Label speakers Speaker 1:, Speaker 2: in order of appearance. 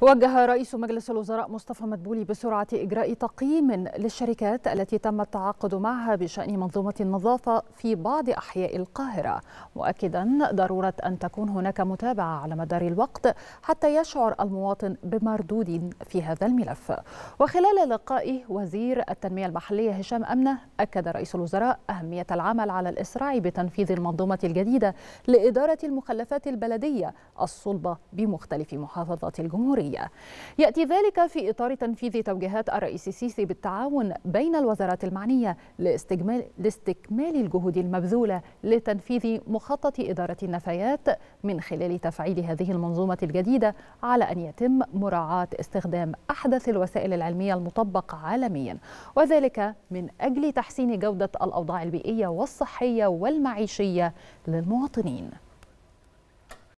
Speaker 1: وجه رئيس مجلس الوزراء مصطفى مدبولي بسرعة إجراء تقييم للشركات التي تم التعاقد معها بشأن منظومة النظافة في بعض أحياء القاهرة مؤكدا ضرورة أن تكون هناك متابعة على مدار الوقت حتى يشعر المواطن بمردود في هذا الملف وخلال لقائه وزير التنمية المحلية هشام أمنة أكد رئيس الوزراء أهمية العمل على الإسراع بتنفيذ المنظومة الجديدة لإدارة المخلفات البلدية الصلبة بمختلف محافظات الجمهورية الدولية يأتي ذلك في إطار تنفيذ توجيهات الرئيس السيسي بالتعاون بين الوزارات المعنية لاستكمال, لاستكمال الجهود المبذولة لتنفيذ مخطط إدارة النفايات من خلال تفعيل هذه المنظومة الجديدة على أن يتم مراعاة استخدام أحدث الوسائل العلمية المطبقة عالميا وذلك من أجل تحسين جودة الأوضاع البيئية والصحية والمعيشية للمواطنين